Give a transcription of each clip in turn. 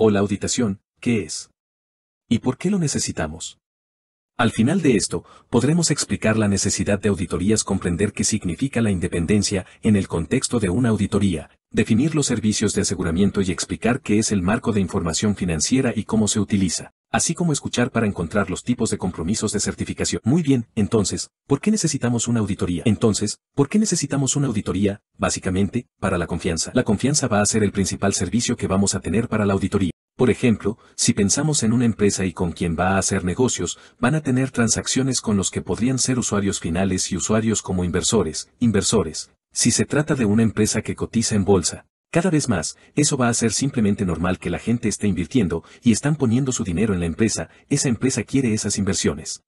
¿O la auditación, qué es? ¿Y por qué lo necesitamos? Al final de esto, podremos explicar la necesidad de auditorías, comprender qué significa la independencia en el contexto de una auditoría definir los servicios de aseguramiento y explicar qué es el marco de información financiera y cómo se utiliza, así como escuchar para encontrar los tipos de compromisos de certificación. Muy bien, entonces, ¿por qué necesitamos una auditoría? Entonces, ¿por qué necesitamos una auditoría? Básicamente, para la confianza. La confianza va a ser el principal servicio que vamos a tener para la auditoría. Por ejemplo, si pensamos en una empresa y con quien va a hacer negocios, van a tener transacciones con los que podrían ser usuarios finales y usuarios como inversores, inversores, si se trata de una empresa que cotiza en bolsa, cada vez más, eso va a ser simplemente normal que la gente esté invirtiendo y están poniendo su dinero en la empresa, esa empresa quiere esas inversiones.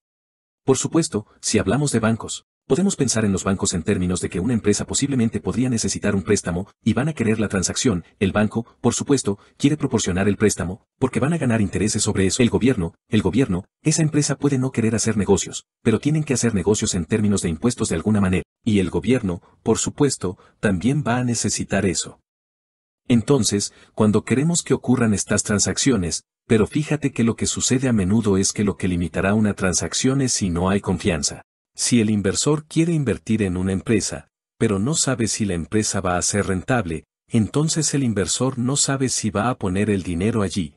Por supuesto, si hablamos de bancos, Podemos pensar en los bancos en términos de que una empresa posiblemente podría necesitar un préstamo, y van a querer la transacción, el banco, por supuesto, quiere proporcionar el préstamo, porque van a ganar intereses sobre eso. El gobierno, el gobierno, esa empresa puede no querer hacer negocios, pero tienen que hacer negocios en términos de impuestos de alguna manera, y el gobierno, por supuesto, también va a necesitar eso. Entonces, cuando queremos que ocurran estas transacciones, pero fíjate que lo que sucede a menudo es que lo que limitará una transacción es si no hay confianza. Si el inversor quiere invertir en una empresa, pero no sabe si la empresa va a ser rentable, entonces el inversor no sabe si va a poner el dinero allí.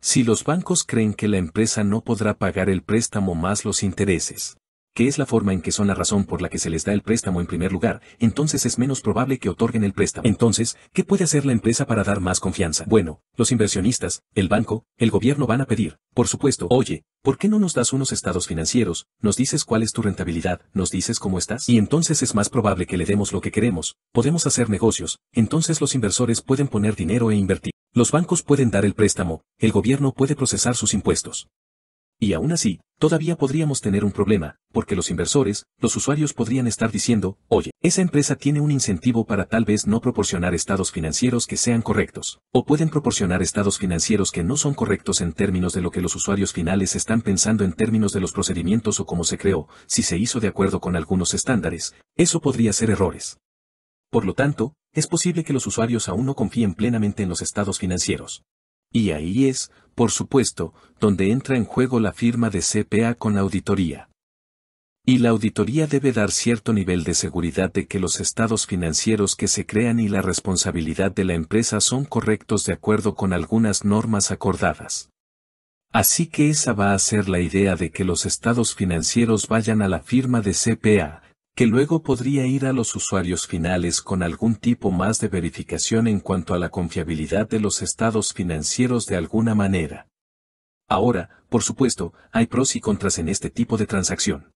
Si los bancos creen que la empresa no podrá pagar el préstamo más los intereses que es la forma en que son la razón por la que se les da el préstamo en primer lugar, entonces es menos probable que otorguen el préstamo. Entonces, ¿qué puede hacer la empresa para dar más confianza? Bueno, los inversionistas, el banco, el gobierno van a pedir, por supuesto, oye, ¿por qué no nos das unos estados financieros, nos dices cuál es tu rentabilidad, nos dices cómo estás? Y entonces es más probable que le demos lo que queremos, podemos hacer negocios, entonces los inversores pueden poner dinero e invertir. Los bancos pueden dar el préstamo, el gobierno puede procesar sus impuestos. Y aún así, todavía podríamos tener un problema, porque los inversores, los usuarios podrían estar diciendo, oye, esa empresa tiene un incentivo para tal vez no proporcionar estados financieros que sean correctos, o pueden proporcionar estados financieros que no son correctos en términos de lo que los usuarios finales están pensando en términos de los procedimientos o cómo se creó, si se hizo de acuerdo con algunos estándares, eso podría ser errores. Por lo tanto, es posible que los usuarios aún no confíen plenamente en los estados financieros. Y ahí es, por supuesto, donde entra en juego la firma de CPA con la auditoría. Y la auditoría debe dar cierto nivel de seguridad de que los estados financieros que se crean y la responsabilidad de la empresa son correctos de acuerdo con algunas normas acordadas. Así que esa va a ser la idea de que los estados financieros vayan a la firma de CPA, que luego podría ir a los usuarios finales con algún tipo más de verificación en cuanto a la confiabilidad de los estados financieros de alguna manera. Ahora, por supuesto, hay pros y contras en este tipo de transacción.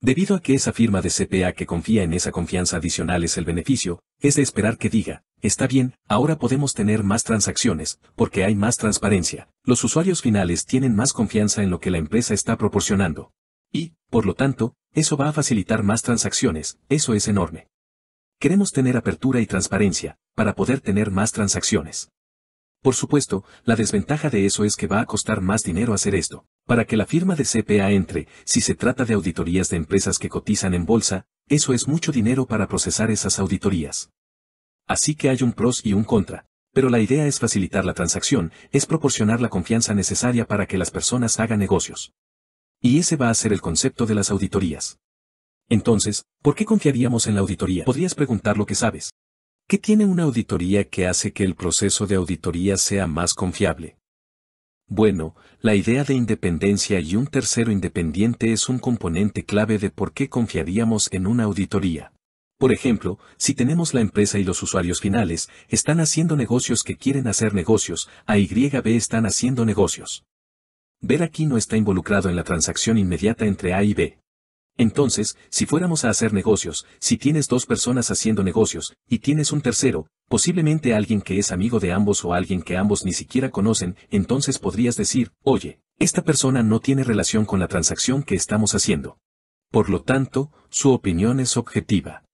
Debido a que esa firma de CPA que confía en esa confianza adicional es el beneficio, es de esperar que diga, está bien, ahora podemos tener más transacciones, porque hay más transparencia, los usuarios finales tienen más confianza en lo que la empresa está proporcionando. Y, por lo tanto, eso va a facilitar más transacciones, eso es enorme. Queremos tener apertura y transparencia, para poder tener más transacciones. Por supuesto, la desventaja de eso es que va a costar más dinero hacer esto. Para que la firma de CPA entre, si se trata de auditorías de empresas que cotizan en bolsa, eso es mucho dinero para procesar esas auditorías. Así que hay un pros y un contra. Pero la idea es facilitar la transacción, es proporcionar la confianza necesaria para que las personas hagan negocios. Y ese va a ser el concepto de las auditorías. Entonces, ¿por qué confiaríamos en la auditoría? Podrías preguntar lo que sabes. ¿Qué tiene una auditoría que hace que el proceso de auditoría sea más confiable? Bueno, la idea de independencia y un tercero independiente es un componente clave de por qué confiaríamos en una auditoría. Por ejemplo, si tenemos la empresa y los usuarios finales, están haciendo negocios que quieren hacer negocios, a YB están haciendo negocios. Ver aquí no está involucrado en la transacción inmediata entre A y B. Entonces, si fuéramos a hacer negocios, si tienes dos personas haciendo negocios, y tienes un tercero, posiblemente alguien que es amigo de ambos o alguien que ambos ni siquiera conocen, entonces podrías decir, oye, esta persona no tiene relación con la transacción que estamos haciendo. Por lo tanto, su opinión es objetiva.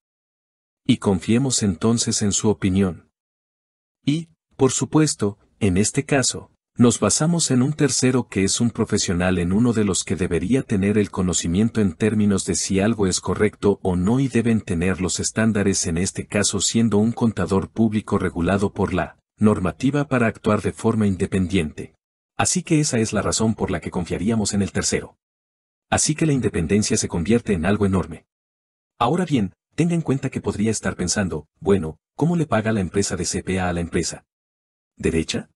Y confiemos entonces en su opinión. Y, por supuesto, en este caso, nos basamos en un tercero que es un profesional en uno de los que debería tener el conocimiento en términos de si algo es correcto o no y deben tener los estándares en este caso siendo un contador público regulado por la normativa para actuar de forma independiente. Así que esa es la razón por la que confiaríamos en el tercero. Así que la independencia se convierte en algo enorme. Ahora bien, tenga en cuenta que podría estar pensando, bueno, ¿cómo le paga la empresa de CPA a la empresa? ¿Derecha?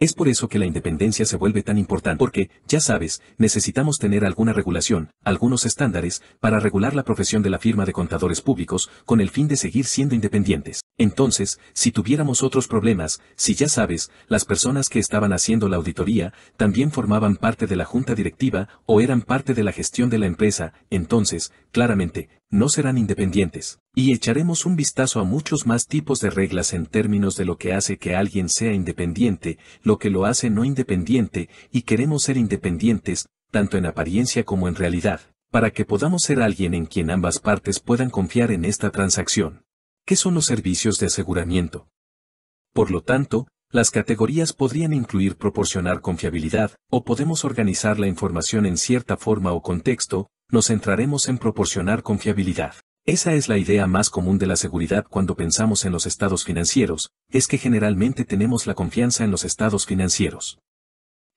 Es por eso que la independencia se vuelve tan importante porque, ya sabes, necesitamos tener alguna regulación, algunos estándares, para regular la profesión de la firma de contadores públicos, con el fin de seguir siendo independientes. Entonces, si tuviéramos otros problemas, si ya sabes, las personas que estaban haciendo la auditoría, también formaban parte de la junta directiva o eran parte de la gestión de la empresa, entonces, claramente, no serán independientes, y echaremos un vistazo a muchos más tipos de reglas en términos de lo que hace que alguien sea independiente, lo que lo hace no independiente, y queremos ser independientes, tanto en apariencia como en realidad, para que podamos ser alguien en quien ambas partes puedan confiar en esta transacción. ¿Qué son los servicios de aseguramiento? Por lo tanto, las categorías podrían incluir proporcionar confiabilidad, o podemos organizar la información en cierta forma o contexto, nos centraremos en proporcionar confiabilidad. Esa es la idea más común de la seguridad cuando pensamos en los estados financieros, es que generalmente tenemos la confianza en los estados financieros.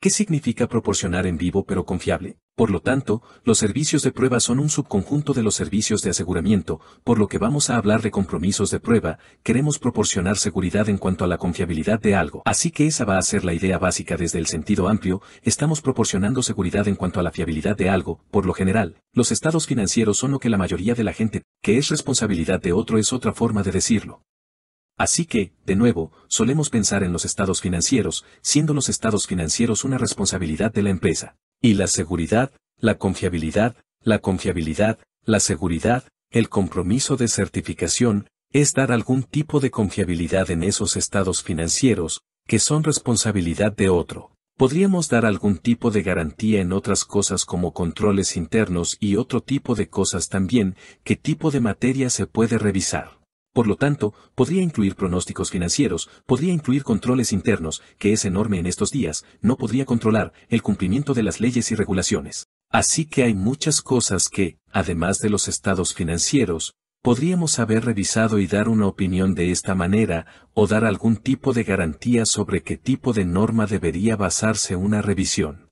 ¿Qué significa proporcionar en vivo pero confiable? Por lo tanto, los servicios de prueba son un subconjunto de los servicios de aseguramiento, por lo que vamos a hablar de compromisos de prueba, queremos proporcionar seguridad en cuanto a la confiabilidad de algo. Así que esa va a ser la idea básica desde el sentido amplio, estamos proporcionando seguridad en cuanto a la fiabilidad de algo, por lo general, los estados financieros son lo que la mayoría de la gente, que es responsabilidad de otro es otra forma de decirlo. Así que, de nuevo, solemos pensar en los estados financieros, siendo los estados financieros una responsabilidad de la empresa. Y la seguridad, la confiabilidad, la confiabilidad, la seguridad, el compromiso de certificación, es dar algún tipo de confiabilidad en esos estados financieros, que son responsabilidad de otro. Podríamos dar algún tipo de garantía en otras cosas como controles internos y otro tipo de cosas también, qué tipo de materia se puede revisar. Por lo tanto, podría incluir pronósticos financieros, podría incluir controles internos, que es enorme en estos días, no podría controlar el cumplimiento de las leyes y regulaciones. Así que hay muchas cosas que, además de los estados financieros, podríamos haber revisado y dar una opinión de esta manera, o dar algún tipo de garantía sobre qué tipo de norma debería basarse una revisión.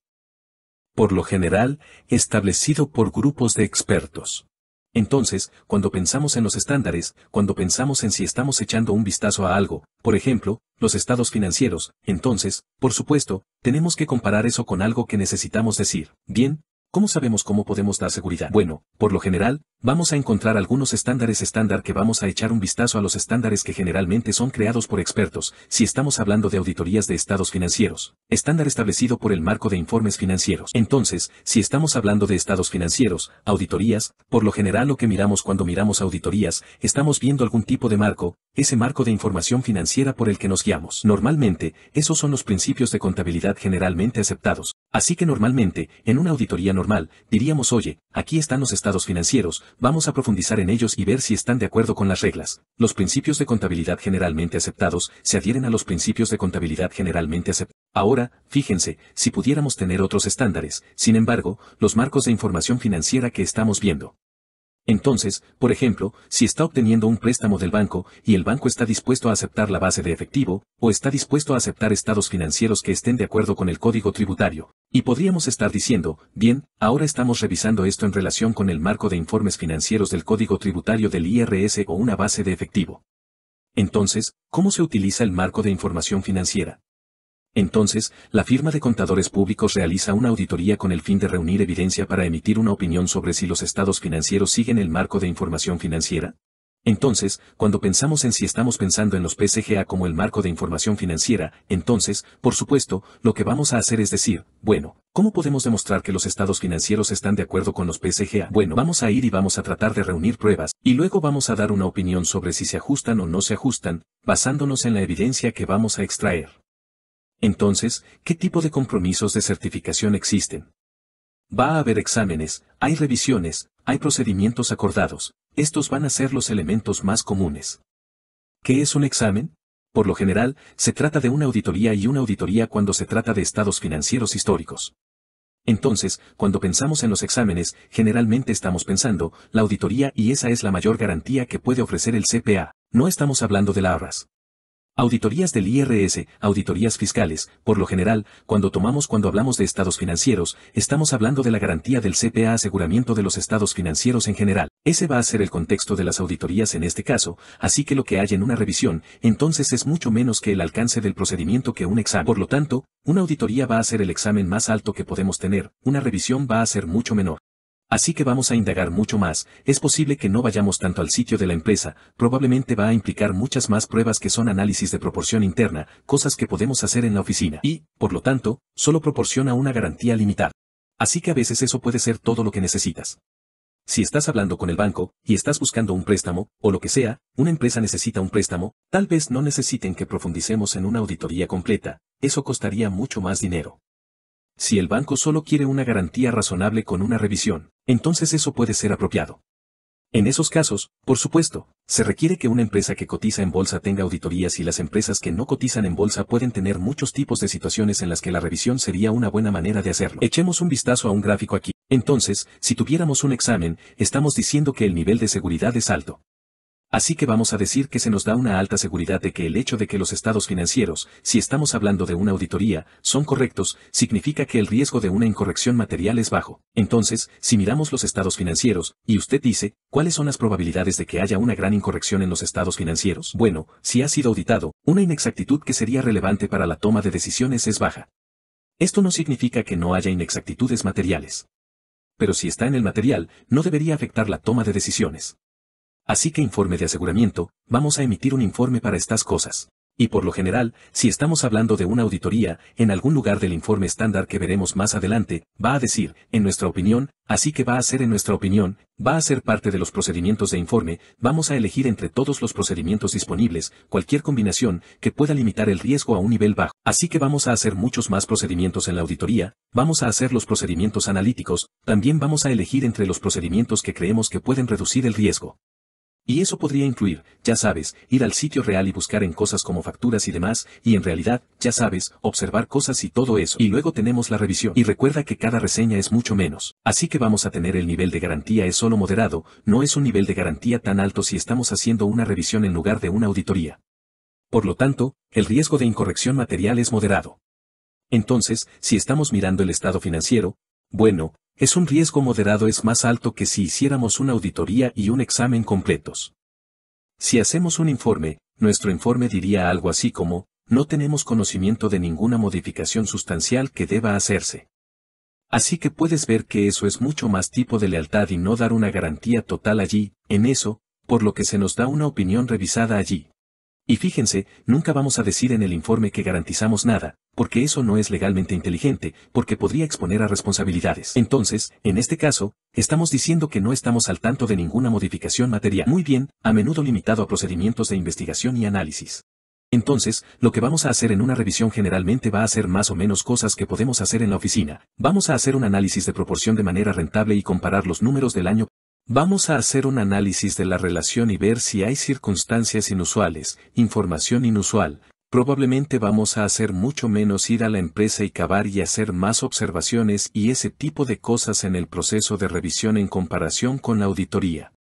Por lo general, establecido por grupos de expertos. Entonces, cuando pensamos en los estándares, cuando pensamos en si estamos echando un vistazo a algo, por ejemplo, los estados financieros, entonces, por supuesto, tenemos que comparar eso con algo que necesitamos decir. Bien, ¿Cómo sabemos cómo podemos dar seguridad? Bueno, por lo general, vamos a encontrar algunos estándares estándar que vamos a echar un vistazo a los estándares que generalmente son creados por expertos, si estamos hablando de auditorías de estados financieros. Estándar establecido por el marco de informes financieros. Entonces, si estamos hablando de estados financieros, auditorías, por lo general lo que miramos cuando miramos auditorías, estamos viendo algún tipo de marco, ese marco de información financiera por el que nos guiamos. Normalmente, esos son los principios de contabilidad generalmente aceptados, así que normalmente, en una auditoría normal, diríamos oye, aquí están los estados financieros, vamos a profundizar en ellos y ver si están de acuerdo con las reglas. Los principios de contabilidad generalmente aceptados se adhieren a los principios de contabilidad generalmente aceptados. Ahora, fíjense, si pudiéramos tener otros estándares, sin embargo, los marcos de información financiera que estamos viendo, entonces, por ejemplo, si está obteniendo un préstamo del banco y el banco está dispuesto a aceptar la base de efectivo, o está dispuesto a aceptar estados financieros que estén de acuerdo con el código tributario, y podríamos estar diciendo, bien, ahora estamos revisando esto en relación con el marco de informes financieros del código tributario del IRS o una base de efectivo. Entonces, ¿cómo se utiliza el marco de información financiera? Entonces, la firma de contadores públicos realiza una auditoría con el fin de reunir evidencia para emitir una opinión sobre si los estados financieros siguen el marco de información financiera. Entonces, cuando pensamos en si estamos pensando en los PSGA como el marco de información financiera, entonces, por supuesto, lo que vamos a hacer es decir, bueno, ¿cómo podemos demostrar que los estados financieros están de acuerdo con los PCGA? Bueno, vamos a ir y vamos a tratar de reunir pruebas, y luego vamos a dar una opinión sobre si se ajustan o no se ajustan, basándonos en la evidencia que vamos a extraer. Entonces, ¿qué tipo de compromisos de certificación existen? Va a haber exámenes, hay revisiones, hay procedimientos acordados, estos van a ser los elementos más comunes. ¿Qué es un examen? Por lo general, se trata de una auditoría y una auditoría cuando se trata de estados financieros históricos. Entonces, cuando pensamos en los exámenes, generalmente estamos pensando, la auditoría y esa es la mayor garantía que puede ofrecer el CPA, no estamos hablando de la ARRAS. Auditorías del IRS, auditorías fiscales, por lo general, cuando tomamos cuando hablamos de estados financieros, estamos hablando de la garantía del CPA aseguramiento de los estados financieros en general. Ese va a ser el contexto de las auditorías en este caso, así que lo que hay en una revisión, entonces es mucho menos que el alcance del procedimiento que un examen. Por lo tanto, una auditoría va a ser el examen más alto que podemos tener, una revisión va a ser mucho menor. Así que vamos a indagar mucho más, es posible que no vayamos tanto al sitio de la empresa, probablemente va a implicar muchas más pruebas que son análisis de proporción interna, cosas que podemos hacer en la oficina, y, por lo tanto, solo proporciona una garantía limitada. Así que a veces eso puede ser todo lo que necesitas. Si estás hablando con el banco, y estás buscando un préstamo, o lo que sea, una empresa necesita un préstamo, tal vez no necesiten que profundicemos en una auditoría completa, eso costaría mucho más dinero. Si el banco solo quiere una garantía razonable con una revisión, entonces eso puede ser apropiado. En esos casos, por supuesto, se requiere que una empresa que cotiza en bolsa tenga auditorías y las empresas que no cotizan en bolsa pueden tener muchos tipos de situaciones en las que la revisión sería una buena manera de hacerlo. Echemos un vistazo a un gráfico aquí. Entonces, si tuviéramos un examen, estamos diciendo que el nivel de seguridad es alto. Así que vamos a decir que se nos da una alta seguridad de que el hecho de que los estados financieros, si estamos hablando de una auditoría, son correctos, significa que el riesgo de una incorrección material es bajo. Entonces, si miramos los estados financieros, y usted dice, ¿cuáles son las probabilidades de que haya una gran incorrección en los estados financieros? Bueno, si ha sido auditado, una inexactitud que sería relevante para la toma de decisiones es baja. Esto no significa que no haya inexactitudes materiales. Pero si está en el material, no debería afectar la toma de decisiones. Así que informe de aseguramiento, vamos a emitir un informe para estas cosas. Y por lo general, si estamos hablando de una auditoría, en algún lugar del informe estándar que veremos más adelante, va a decir, en nuestra opinión, así que va a ser en nuestra opinión, va a ser parte de los procedimientos de informe, vamos a elegir entre todos los procedimientos disponibles, cualquier combinación, que pueda limitar el riesgo a un nivel bajo. Así que vamos a hacer muchos más procedimientos en la auditoría, vamos a hacer los procedimientos analíticos, también vamos a elegir entre los procedimientos que creemos que pueden reducir el riesgo. Y eso podría incluir, ya sabes, ir al sitio real y buscar en cosas como facturas y demás, y en realidad, ya sabes, observar cosas y todo eso. Y luego tenemos la revisión. Y recuerda que cada reseña es mucho menos. Así que vamos a tener el nivel de garantía es solo moderado, no es un nivel de garantía tan alto si estamos haciendo una revisión en lugar de una auditoría. Por lo tanto, el riesgo de incorrección material es moderado. Entonces, si estamos mirando el estado financiero, bueno, es un riesgo moderado es más alto que si hiciéramos una auditoría y un examen completos. Si hacemos un informe, nuestro informe diría algo así como, no tenemos conocimiento de ninguna modificación sustancial que deba hacerse. Así que puedes ver que eso es mucho más tipo de lealtad y no dar una garantía total allí, en eso, por lo que se nos da una opinión revisada allí. Y fíjense, nunca vamos a decir en el informe que garantizamos nada, porque eso no es legalmente inteligente, porque podría exponer a responsabilidades. Entonces, en este caso, estamos diciendo que no estamos al tanto de ninguna modificación material. Muy bien, a menudo limitado a procedimientos de investigación y análisis. Entonces, lo que vamos a hacer en una revisión generalmente va a ser más o menos cosas que podemos hacer en la oficina. Vamos a hacer un análisis de proporción de manera rentable y comparar los números del año Vamos a hacer un análisis de la relación y ver si hay circunstancias inusuales, información inusual, probablemente vamos a hacer mucho menos ir a la empresa y cavar y hacer más observaciones y ese tipo de cosas en el proceso de revisión en comparación con la auditoría.